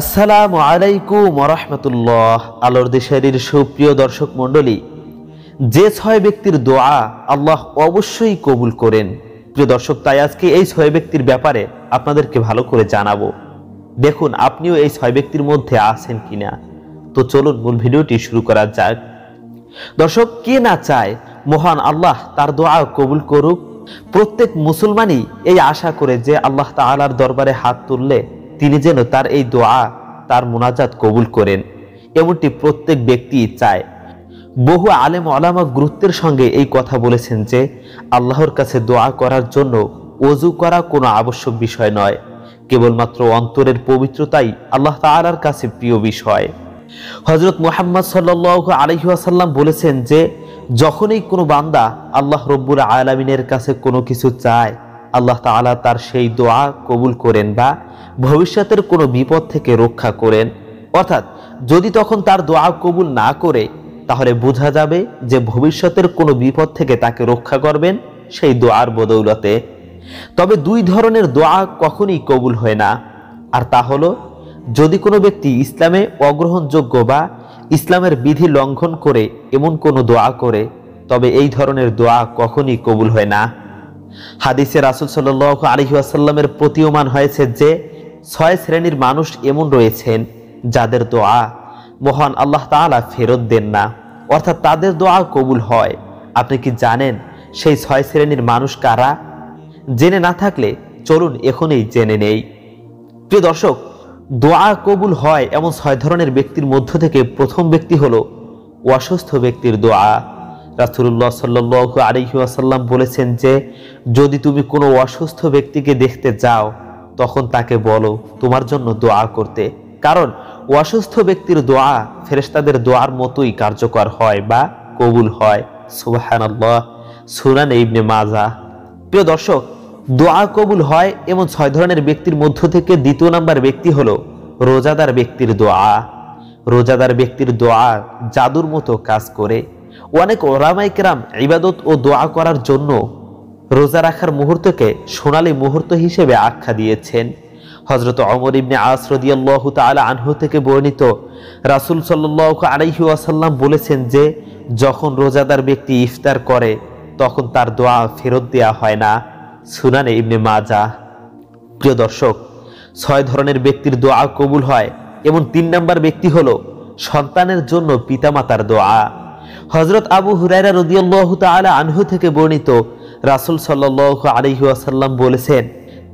আসসালামু আলাইকুম রহমতুল্লাহ আলোর দেশের সুপ্রিয় দর্শক মণ্ডলী যে ছয় ব্যক্তির দোয়া আল্লাহ অবশ্যই কবুল করেন প্রিয় দর্শক তাই আজকে এই ছয় ব্যক্তির ব্যাপারে আপনাদেরকে ভালো করে জানাবো দেখুন আপনিও এই ছয় ব্যক্তির মধ্যে আছেন কিনা তো চলুন মূল ভিডিওটি শুরু করা যাক দর্শক কে না চায় মহান আল্লাহ তার দোয়া কবুল করুক প্রত্যেক মুসলমানই এই আশা করে যে আল্লাহ তালার দরবারে হাত তুললে তিনি যেন তার এই দোয়া তার মোনাজাত কবুল করেন এমনটি প্রত্যেক ব্যক্তি চায় বহু আলেম আলামা গুরুত্বের সঙ্গে এই কথা বলেছেন যে আল্লাহর কাছে দোয়া করার জন্য অজু করা কোনো আবশ্যক বিষয় নয় কেবলমাত্র অন্তরের পবিত্রতাই আল্লাহ তালার কাছে প্রিয় বিষয় হজরত মোহাম্মদ সাল্লু আলহিহাসাল্লাম বলেছেন যে যখনই কোনো বান্দা আল্লাহ রব্বুর আলামিনের কাছে কোনো কিছু চায় আল্লাহ তালা তার সেই দোয়া কবুল করেন বা ভবিষ্যতের কোনো বিপদ থেকে রক্ষা করেন অর্থাৎ যদি তখন তার দোয়া কবুল না করে তাহলে বোঝা যাবে যে ভবিষ্যতের কোনো বিপদ থেকে তাকে রক্ষা করবেন সেই দোয়ার বদৌলতে তবে দুই ধরনের দোয়া কখনই কবুল হয় না আর তা হলো যদি কোনো ব্যক্তি ইসলামে অগ্রহণযোগ্য বা ইসলামের বিধি লঙ্ঘন করে এমন কোনো দোয়া করে তবে এই ধরনের দোয়া কখনই কবুল হয় না হাদিসে রাসুল সাল আলহি আসাল্লামের প্রতীয়মান হয়েছে যে ছয় শ্রেণীর মানুষ এমন রয়েছেন যাদের দোয়া মহান আল্লাহ তালা ফেরত দেন না অর্থাৎ তাদের দোয়া কবুল হয় আপনি কি জানেন সেই ছয় শ্রেণীর মানুষ কারা জেনে না থাকলে চলুন এখনই জেনে নেই প্রিয় দর্শক দোয়া কবুল হয় এমন ছয় ধরনের ব্যক্তির মধ্য থেকে প্রথম ব্যক্তি হল অসুস্থ ব্যক্তির দোয়া রাসুল্লাহ সাল্লু আলিহাসাল্লাম বলেছেন যে যদি তুমি কোনো অসুস্থ ব্যক্তিকে দেখতে যাও তখন তাকে বলো তোমার জন্য দোয়া করতে কারণ অসুস্থ ব্যক্তির দোয়া ফেরেস্তাদের দোয়ার মতোই কার্যকর হয় বা কবুল হয় সুবাহানাল্লাহ সুনান ইবনে মাজা প্রিয় দর্শক দোয়া কবুল হয় এমন ছয় ধরনের ব্যক্তির মধ্য থেকে দ্বিতীয় নাম্বার ব্যক্তি হলো রোজাদার ব্যক্তির দোয়া রোজাদার ব্যক্তির দোয়া জাদুর মতো কাজ করে অনেক ওলামাই কেরাম ইবাদত ও দোয়া করার জন্য রোজা রাখার মুহূর্তকে সোনালী মুহূর্ত হিসেবে আখ্যা দিয়েছেন হজরত অমর ইবনে আসরদিয়াল্লাহ আনহু থেকে বর্ণিত রাসুল সাল্লাহ আলাইহি আসাল্লাম বলেছেন যে যখন রোজাদার ব্যক্তি ইফতার করে তখন তার দোয়া ফেরত দেয়া হয় না সুনানে ইবনে মাজা প্রিয় দর্শক ছয় ধরনের ব্যক্তির দোয়া কবুল হয় এবং তিন নাম্বার ব্যক্তি হল সন্তানের জন্য পিতামাতার দোয়া হজরত আবু হুরাইরা রদিয়াল্লাহ তালা আনহু থেকে বর্ণিত রাসুল সাল্লাহ আলহিউসাল্লাম বলেছেন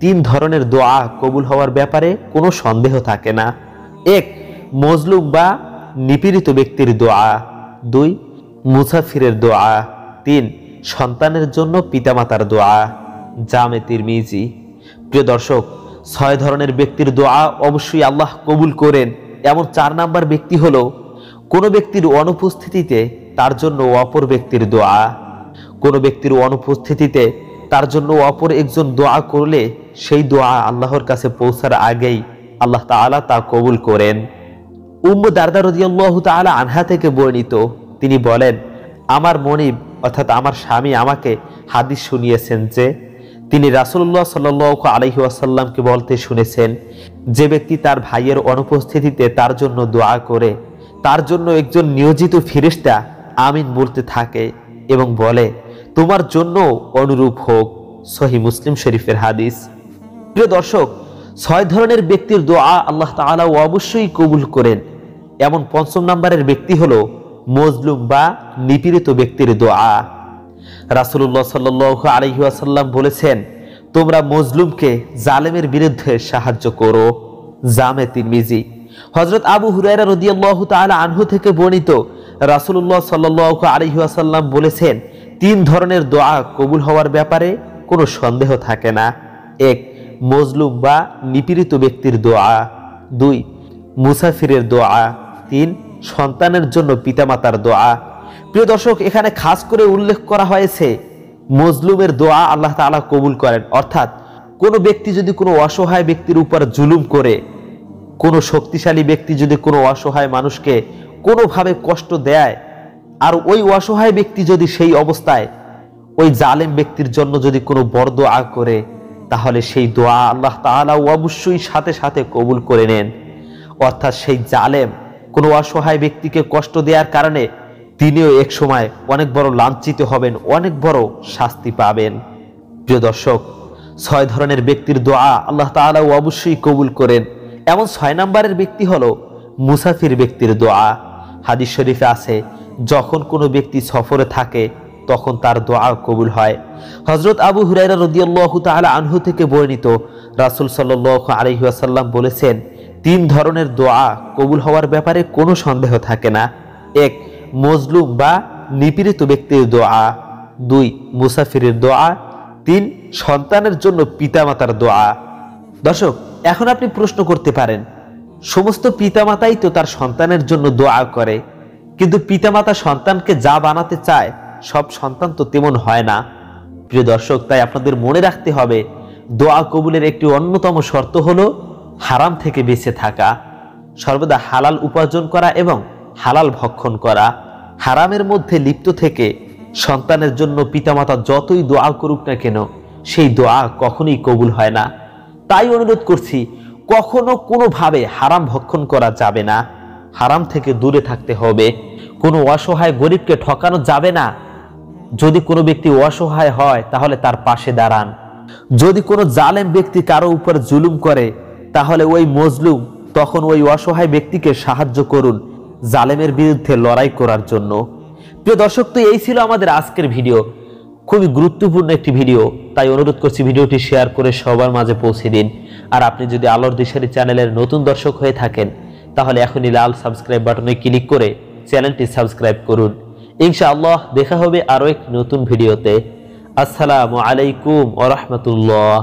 তিন ধরনের দোয়া কবুল হওয়ার ব্যাপারে কোনো সন্দেহ থাকে না এক মজলুক বা নিপীড়িত ব্যক্তির দোয়া দুই মুসাফিরের দোয়া তিন সন্তানের জন্য পিতামাতার দোয়া জামে মিজি প্রিয় দর্শক ছয় ধরনের ব্যক্তির দোয়া অবশ্যই আল্লাহ কবুল করেন এমন চার নাম্বার ব্যক্তি হল কোনো ব্যক্তির অনুপস্থিতিতে তার জন্য অপর ব্যক্তির দোয়া কোনো ব্যক্তির অনুপস্থিতিতে তার জন্য অপর একজন দোয়া করলে সেই দোয়া আল্লাহর কাছে পৌঁছার আগেই আল্লাহ তালা তা কবুল করেন উম্ম দারদার রদিয়াল্লাহ তালা আনহা থেকে বর্ণিত তিনি বলেন আমার মনিব অর্থাৎ আমার স্বামী আমাকে হাদিস শুনিয়েছেন যে তিনি রাসুল্লাহ সাল্লু আলহি আসাল্লামকে বলতে শুনেছেন যে ব্যক্তি তার ভাইয়ের অনুপস্থিতিতে তার জন্য দোয়া করে তার জন্য একজন নিয়োজিত ফিরিস্তা আমিন বলতে থাকে এবং বলে তোমার জন্য অনুরূপ হোক সহি মুসলিম শরীফের হাদিস প্রিয় দর্শক ছয় ধরনের ব্যক্তির দোয়া আল্লাহ তালা অবশ্যই কবুল করেন এমন পঞ্চম নাম্বারের ব্যক্তি হল মজলুম বা নিপীড়িত ব্যক্তির দোয়া রাসুল্লাহ সাল্ল আলহিহাসাল্লাম বলেছেন তোমরা মজলুমকে জালেমের বিরুদ্ধে সাহায্য করো জামে মিজি হজরত আবু হুরাইরা রদিয়াল্লাহ তালা আনহু থেকে বর্ণিত রাসুল্লাহ সাল্লাহ আলহিহাসাল্লাম বলেছেন তিন ধরনের দোয়া কবুল হওয়ার ব্যাপারে কোনো সন্দেহ থাকে না এক মজলুম বা নিপীড়িত ব্যক্তির দোয়া দুই মুসাফিরের দোয়া তিন সন্তানের জন্য পিতামাতার দোয়া প্রিয় দর্শক এখানে খাস করে উল্লেখ করা হয়েছে মজলুমের দোয়া আল্লাহ তালা কবুল করেন অর্থাৎ কোনো ব্যক্তি যদি কোনো অসহায় ব্যক্তির উপর জুলুম করে কোনো শক্তিশালী ব্যক্তি যদি কোনো অসহায় মানুষকে কোনোভাবে কষ্ট দেয় আর ওই অসহায় ব্যক্তি যদি সেই অবস্থায় ওই জালেম ব্যক্তির জন্য যদি কোনো বর্দ আগ করে তাহলে সেই দোয়া আল্লাহ তালা অবশ্যই সাথে সাথে কবুল করে নেন অর্থাৎ সেই জালেম কোনো অসহায় ব্যক্তিকে কষ্ট দেওয়ার কারণে তিনিও এক সময় অনেক বড় লাঞ্ছিত হবেন অনেক বড় শাস্তি পাবেন প্রিয় দর্শক ছয় ধরনের ব্যক্তির দোয়া আল্লাহ তালা অবশ্যই কবুল করেন এমন ছয় নম্বরের ব্যক্তি হলো মুসাফির ব্যক্তির দোয়া হাদিস শরীফে আছে যখন কোনো ব্যক্তি সফরে থাকে তখন তার দোয়া কবুল হয় হজরত আবু হুরাইরা রদিয়াল্লাহ তাহলে আনহু থেকে বর্ণিত রাসুল সাল্ল আলহিহাসাল্লাম বলেছেন তিন ধরনের দোয়া কবুল হওয়ার ব্যাপারে কোনো সন্দেহ থাকে না এক মজলুম বা নিপীড়িত ব্যক্তির দোয়া দুই মুসাফিরের দোয়া তিন সন্তানের জন্য পিতামাতার দোয়া দর্শক এখন আপনি প্রশ্ন করতে পারেন সমস্ত পিতামাতাই তো তার সন্তানের জন্য দোয়া করে কিন্তু পিতামাতা সন্তানকে যা বানাতে চায় সব সন্তান তো তেমন হয় না প্রিয় দর্শক তাই আপনাদের মনে রাখতে হবে দোয়া কবুলের একটি অন্যতম শর্ত হল হারাম থেকে বেঁচে থাকা সর্বদা হালাল উপার্জন করা এবং হালাল ভক্ষণ করা হারামের মধ্যে লিপ্ত থেকে সন্তানের জন্য পিতামাতা যতই দোয়া করুক না কেন সেই দোয়া কখনই কবুল হয় না তাই অনুরোধ করছি কখনো কোনোভাবে হারাম ভক্ষণ করা যাবে না হারাম থেকে দূরে থাকতে হবে কোনো অসহায় গরিবকে ঠকানো যাবে না যদি কোনো ব্যক্তি অসহায় হয় তাহলে তার পাশে দাঁড়ান যদি কোনো জালেম ব্যক্তি কারো উপর জুলুম করে তাহলে ওই মজলুম তখন ওই অসহায় ব্যক্তিকে সাহায্য করুন জালেমের বিরুদ্ধে লড়াই করার জন্য প্রিয় দর্শক তো এই ছিল আমাদের আজকের ভিডিও খুবই গুরুত্বপূর্ণ একটি ভিডিও তাই অনুরোধ করছি ভিডিওটি শেয়ার করে সবার মাঝে পৌঁছে দিন আর আপনি যদি আলোর দিশারি চ্যানেলের নতুন দর্শক হয়ে থাকেন তাহলে এখনই লাল সাবস্ক্রাইব বাটনে ক্লিক করে চ্যানেলটি সাবস্ক্রাইব করুন ইনশাআল্লাহ দেখা হবে আরও এক নতুন ভিডিওতে আসসালামু আলাইকুম রহমতুল্লাহ